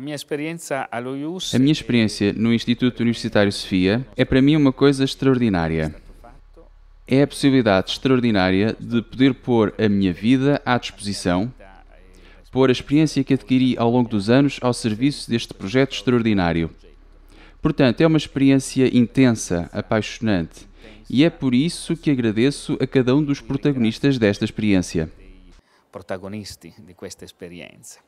A minha experiência no Instituto Universitário Sofia é para mim uma coisa extraordinária. É a possibilidade extraordinária de poder pôr a minha vida à disposição, pôr a experiência que adquiri ao longo dos anos ao serviço deste projeto extraordinário. Portanto, é uma experiência intensa, apaixonante, e é por isso que agradeço a cada um dos protagonistas desta experiência. Protagonistas desta experiência.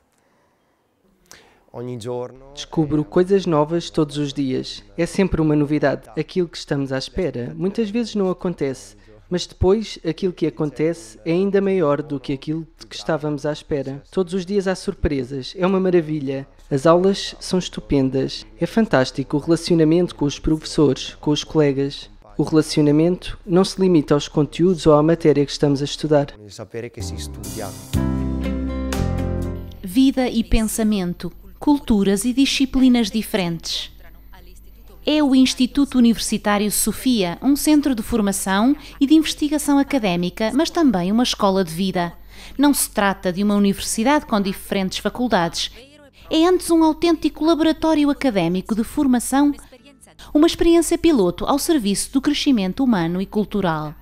Descubro coisas novas todos os dias. É sempre uma novidade. Aquilo que estamos à espera muitas vezes não acontece, mas depois aquilo que acontece é ainda maior do que aquilo de que estávamos à espera. Todos os dias há surpresas. É uma maravilha. As aulas são estupendas. É fantástico o relacionamento com os professores, com os colegas. O relacionamento não se limita aos conteúdos ou à matéria que estamos a estudar. Vida e pensamento culturas e disciplinas diferentes. É o Instituto Universitário Sofia, um centro de formação e de investigação académica, mas também uma escola de vida. Não se trata de uma universidade com diferentes faculdades. É antes um autêntico laboratório académico de formação, uma experiência piloto ao serviço do crescimento humano e cultural.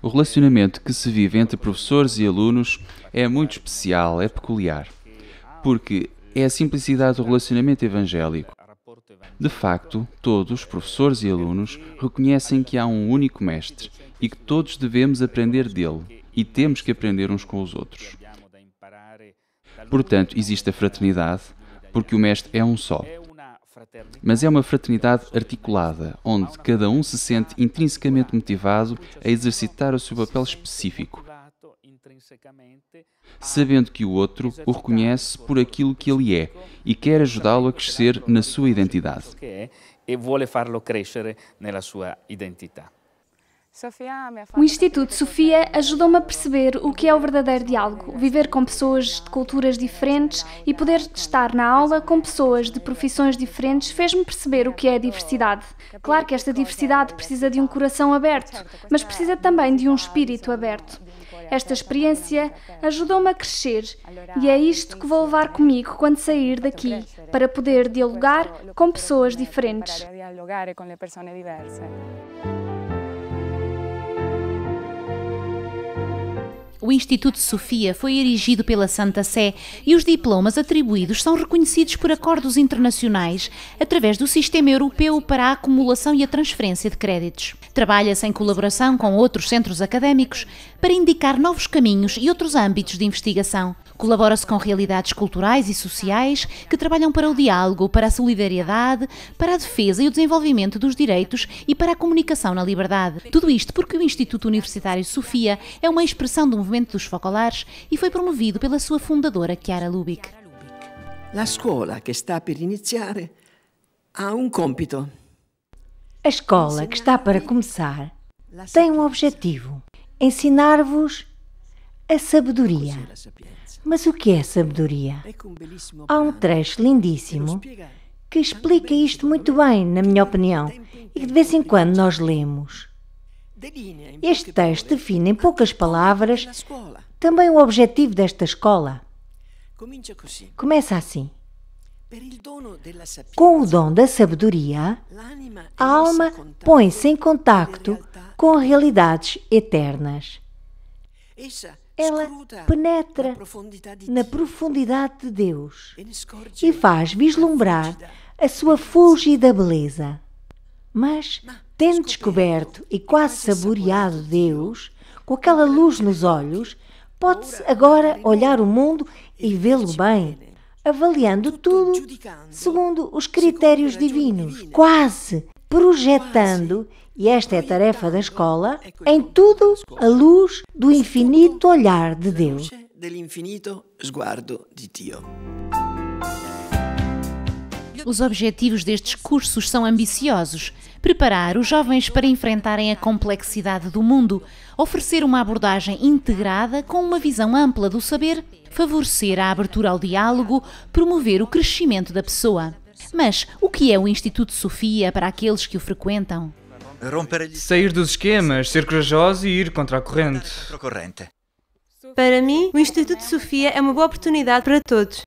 O relacionamento que se vive entre professores e alunos é muito especial, é peculiar, porque é a simplicidade do relacionamento evangélico. De facto, todos, professores e alunos, reconhecem que há um único mestre e que todos devemos aprender dele e temos que aprender uns com os outros. Portanto, existe a fraternidade, porque o mestre é um só mas é uma fraternidade articulada, onde cada um se sente intrinsecamente motivado a exercitar o seu papel específico, sabendo que o outro o reconhece por aquilo que ele é e quer ajudá-lo a crescer na sua identidade. É e vuole farlo crescere nella sua o Instituto é Sofia ajudou-me a é perceber o que é o verdadeiro diálogo, viver com pessoas de culturas diferentes e poder estar na aula com pessoas de profissões diferentes fez-me perceber o que é a diversidade. Claro que esta diversidade precisa de um coração aberto, mas precisa também de um espírito aberto. Esta experiência ajudou-me a crescer e é isto que vou levar comigo quando sair daqui, para poder dialogar com pessoas diferentes. o Instituto Sofia foi erigido pela Santa Sé e os diplomas atribuídos são reconhecidos por acordos internacionais através do Sistema Europeu para a Acumulação e a Transferência de Créditos. Trabalha-se em colaboração com outros centros académicos para indicar novos caminhos e outros âmbitos de investigação. Colabora-se com realidades culturais e sociais que trabalham para o diálogo, para a solidariedade, para a defesa e o desenvolvimento dos direitos e para a comunicação na liberdade. Tudo isto porque o Instituto Universitário Sofia é uma expressão do movimento dos Focolares e foi promovido pela sua fundadora Chiara Lubic. A escola que está para iniciar há um compito. A escola que está para começar tem um objetivo: ensinar-vos a sabedoria. Mas o que é sabedoria? Há um trecho lindíssimo que explica isto muito bem, na minha opinião, e que de vez em quando nós lemos. Este texto é define em poucas palavras também o objetivo desta escola. Começa assim. Com o dom da sabedoria, a alma põe-se em contacto com realidades eternas. Ela penetra na profundidade de Deus e faz vislumbrar a sua fulgida beleza. Mas, tendo descoberto e quase saboreado Deus, com aquela luz nos olhos, pode-se agora olhar o mundo e vê-lo bem, avaliando tudo segundo os critérios divinos, quase projetando, e esta é a tarefa da escola, é em tudo a luz do tipo infinito olhar de Deus. Os objetivos destes cursos são ambiciosos: preparar os jovens para enfrentarem a complexidade do mundo, oferecer uma abordagem integrada com uma visão ampla do saber, favorecer a abertura ao diálogo, promover o crescimento da pessoa. Mas o que é o Instituto Sofia para aqueles que o frequentam? Sair dos esquemas, ser corajoso e ir contra a corrente. Para mim, o Instituto Sofia é uma boa oportunidade para todos.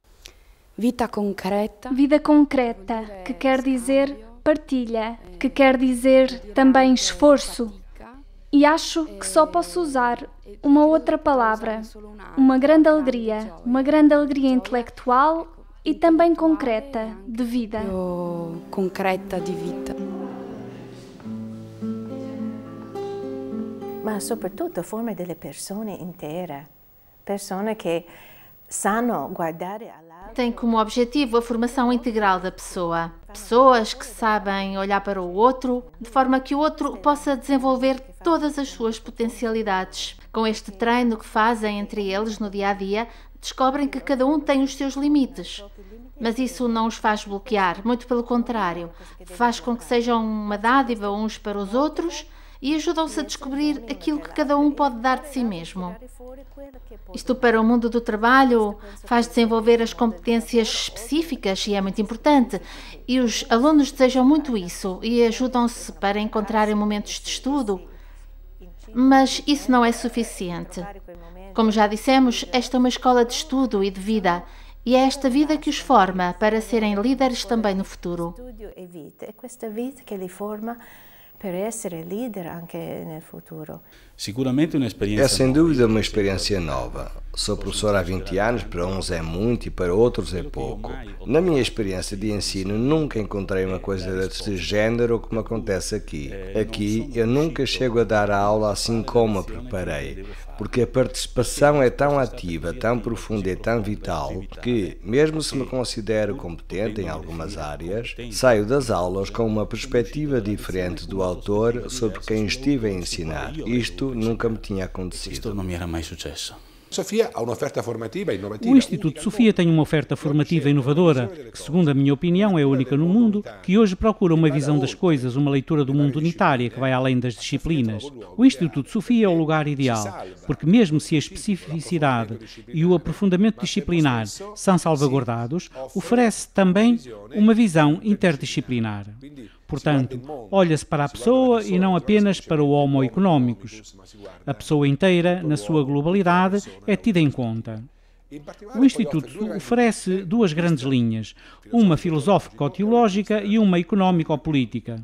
Vida concreta. Vida concreta, que quer dizer partilha, que quer dizer também esforço. E acho que só posso usar uma outra palavra, uma grande alegria, uma grande alegria intelectual e também concreta de vida. Concreta de vida. Mas, sobretudo, forma delle pessoas intere, pessoas que sanno guardar alla tem como objetivo a formação integral da pessoa. Pessoas que sabem olhar para o outro, de forma que o outro possa desenvolver todas as suas potencialidades. Com este treino que fazem entre eles no dia a dia, descobrem que cada um tem os seus limites. Mas isso não os faz bloquear, muito pelo contrário, faz com que sejam uma dádiva uns para os outros e ajudam-se a descobrir aquilo que cada um pode dar de si mesmo. Isto para o mundo do trabalho faz desenvolver as competências específicas e é muito importante. E os alunos desejam muito isso e ajudam-se para encontrarem momentos de estudo. Mas isso não é suficiente. Como já dissemos, esta é uma escola de estudo e de vida. E é esta vida que os forma para serem líderes também no futuro. Estudo e vida. É esta vida que lhe forma per essere leader anche nel futuro. un'esperienza. É sem dúvida uma experiência nova. Sou professor há 20 anos, para uns é muito e para outros é pouco. Na minha experiência de ensino, nunca encontrei uma coisa deste género como acontece aqui. Aqui eu nunca chego a dar a aula assim como a preparei porque a participação é tão ativa, tão profunda e tão vital que, mesmo se me considero competente em algumas áreas, saio das aulas com uma perspectiva diferente do autor sobre quem estive a ensinar. Isto nunca me tinha acontecido. Isto não me era mais sucesso. Sofia há uma oferta formativa inovativa. O Instituto Sofia tem uma oferta formativa inovadora, que, segundo a minha opinião, é única no mundo, que hoje procura uma visão das coisas, uma leitura do mundo unitária que vai além das disciplinas. O Instituto Sofia é o lugar ideal, porque, mesmo se a especificidade e o aprofundamento disciplinar são salvaguardados, oferece também uma visão interdisciplinar. Portanto, olha-se para a pessoa e não é apenas para o homo económicos. A pessoa inteira, na sua globalidade, é tida em conta. O Instituto oferece duas grandes linhas, uma filosófico-teológica e uma económico-política.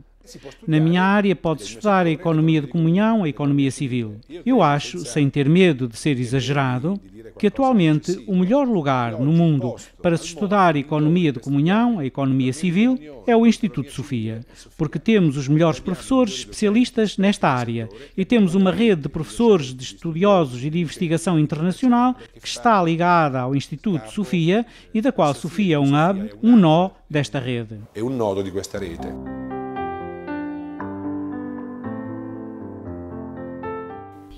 Na minha área, pode estudar a economia de comunhão, a economia civil. Eu acho, sem ter medo de ser exagerado, que atualmente o melhor lugar no mundo para se estudar a economia de comunhão, a economia civil, é o Instituto Sofia, porque temos os melhores professores especialistas nesta área e temos uma rede de professores, de estudiosos e de investigação internacional que está ligada ao Instituto Sofia e da qual Sofia é um hub, um nó desta rede. É um nó desta rede.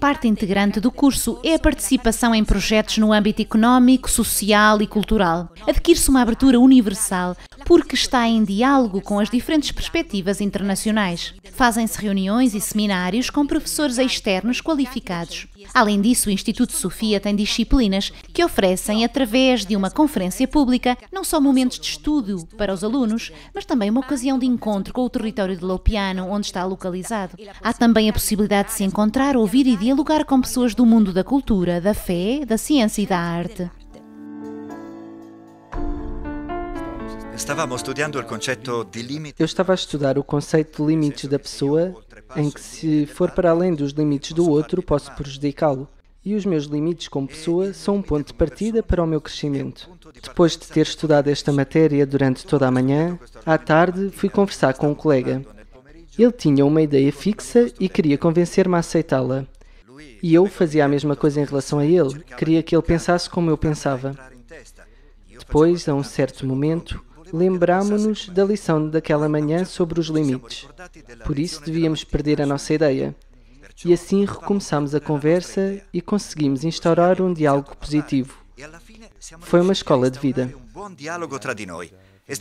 parte integrante do curso é a participação em projetos no âmbito económico, social e cultural. Adquire-se uma abertura universal porque está em diálogo com as diferentes perspectivas internacionais. Fazem-se reuniões e seminários com professores externos qualificados. Além disso, o Instituto Sofia tem disciplinas que oferecem, através de uma conferência pública, não só momentos de estudo para os alunos, mas também uma ocasião de encontro com o território de Lopiano, onde está localizado. Há também a possibilidade de se encontrar, ouvir e dialogar com pessoas do mundo da cultura, da fé, da ciência e da arte. Eu estava a estudar o conceito de limites da pessoa em que, se for para além dos limites do outro, posso prejudicá-lo. E os meus limites como pessoa são um ponto de partida para o meu crescimento. Depois de ter estudado esta matéria durante toda a manhã, à tarde fui conversar com um colega. Ele tinha uma ideia fixa e queria convencer-me a aceitá-la. E eu fazia a mesma coisa em relação a ele, queria que ele pensasse como eu pensava. Depois, a um certo momento, lembrámo nos da lição daquela manhã sobre os limites. Por isso devíamos perder a nossa ideia. E assim recomeçamos a conversa e conseguimos instaurar um diálogo positivo. Foi uma escola de vida. É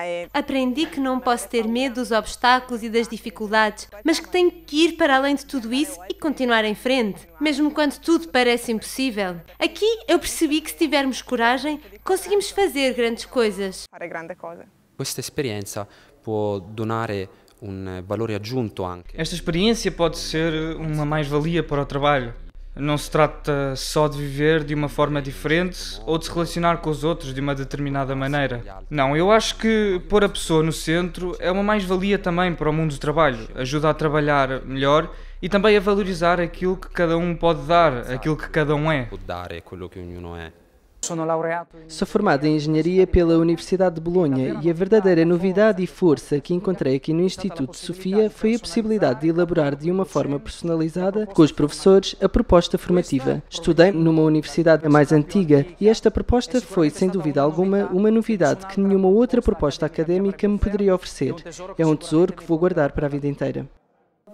é. Aprendi que não posso ter medo dos obstáculos e das dificuldades, mas que tenho que ir para além de tudo isso e continuar em frente, mesmo quando tudo parece impossível. Aqui eu percebi que se tivermos coragem, conseguimos fazer grandes coisas. Esta experiência pode donar um valor adjunto. Esta experiência pode ser uma mais-valia para o trabalho. Não se trata só de viver de uma forma diferente ou de se relacionar com os outros de uma determinada maneira. Não, eu acho que pôr a pessoa no centro é uma mais-valia também para o mundo do trabalho. Ajuda a trabalhar melhor e também a valorizar aquilo que cada um pode dar, aquilo que cada um é. dar é aquilo que um é. Sou formado em Engenharia pela Universidade de Bolonha e a verdadeira novidade e força que encontrei aqui no Instituto Sofia foi a possibilidade de elaborar de uma forma personalizada com os professores a proposta formativa. Estudei numa universidade mais é antiga e esta proposta foi, sem dúvida é alguma, uma novidade que nenhuma outra é proposta académica me poderia oferecer. É um tesouro que vou guardar para a vida inteira.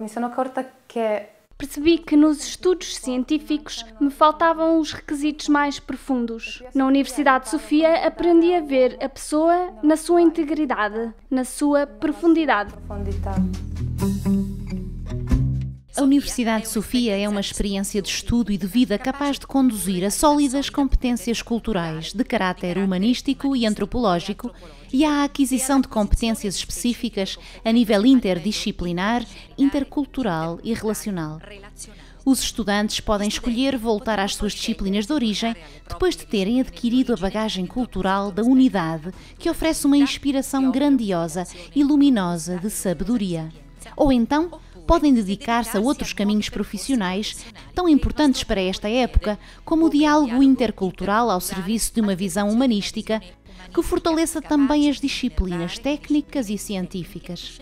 Me sono accorta che percebi que nos estudos científicos me faltavam os requisitos mais profundos. Na Universidade de Sofia aprendi a ver a pessoa na sua integridade, na sua profundidade. A Universidade de Sofia é uma experiência de estudo e de vida capaz de conduzir a sólidas competências culturais de caráter humanístico e antropológico e à aquisição de competências específicas a nível interdisciplinar, intercultural e relacional. Os estudantes podem escolher voltar às suas disciplinas de origem depois de terem adquirido a bagagem cultural da unidade, que oferece uma inspiração grandiosa e luminosa de sabedoria. Ou então, podem dedicar-se a outros caminhos profissionais tão importantes para esta época, como o diálogo intercultural ao serviço de uma visão humanística que fortaleça também as disciplinas técnicas e científicas.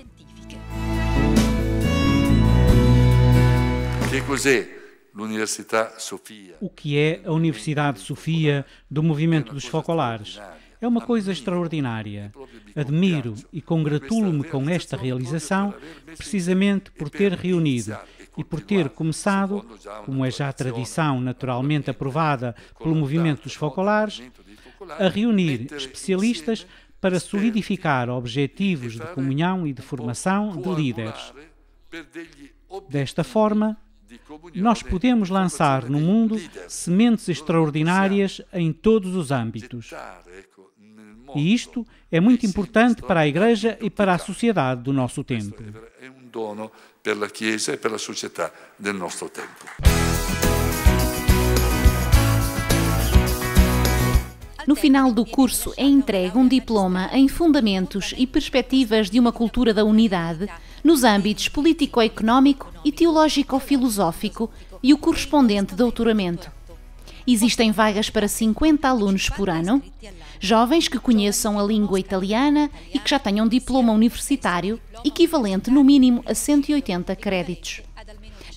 O que é, é a Universidade Sofia do movimento dos focolares? É uma coisa extraordinária. Admiro e congratulo-me com esta realização, precisamente por ter reunido e por ter começado, como é já tradição naturalmente aprovada pelo movimento dos focolares, a reunir especialistas para solidificar objetivos de comunhão e de formação de líderes. Desta forma, nós né? podemos lançar no mundo sementes extraordinárias em todos os âmbitos. E isto é muito importante para a Igreja e para a sociedade do nosso tempo. É um dono para a e para a sociedade do nosso tempo. No final do curso é entregue um diploma em fundamentos e perspectivas de uma cultura da unidade nos âmbitos político-económico e teológico-filosófico e o correspondente doutoramento. Existem vagas para 50 alunos por ano, jovens que conheçam a língua italiana e que já tenham diploma universitário, equivalente no mínimo a 180 créditos.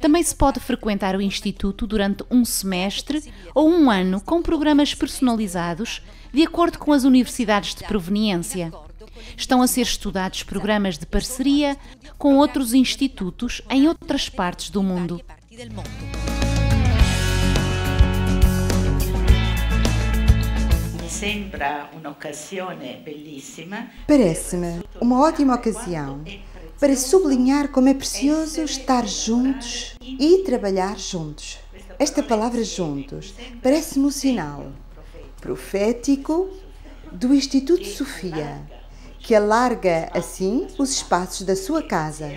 Também se pode frequentar o Instituto durante um semestre ou um ano com programas personalizados de acordo com as universidades de proveniência. Estão a ser estudados programas de parceria com outros institutos em outras partes do mundo. Parece-me uma ótima ocasião para sublinhar como é precioso estar juntos e trabalhar juntos. Esta palavra juntos parece-me um sinal profético do Instituto Sofia, que alarga assim os espaços da sua casa,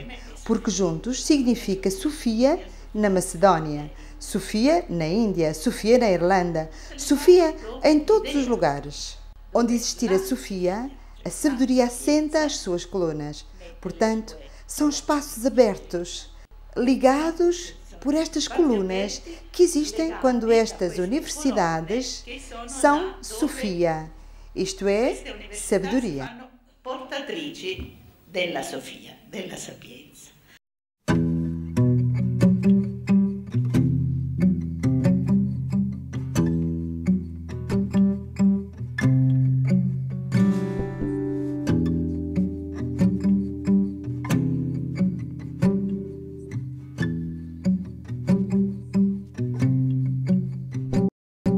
porque juntos significa Sofia na Macedónia, Sofia na Índia, Sofia na Irlanda, Sofia em todos os lugares. Onde existir a Sofia, a sabedoria assenta as suas colunas. Portanto, são espaços abertos, ligados por estas colunas que existem quando estas universidades são Sofia, isto é, sabedoria. Portatrici della Sofia, della sapienza.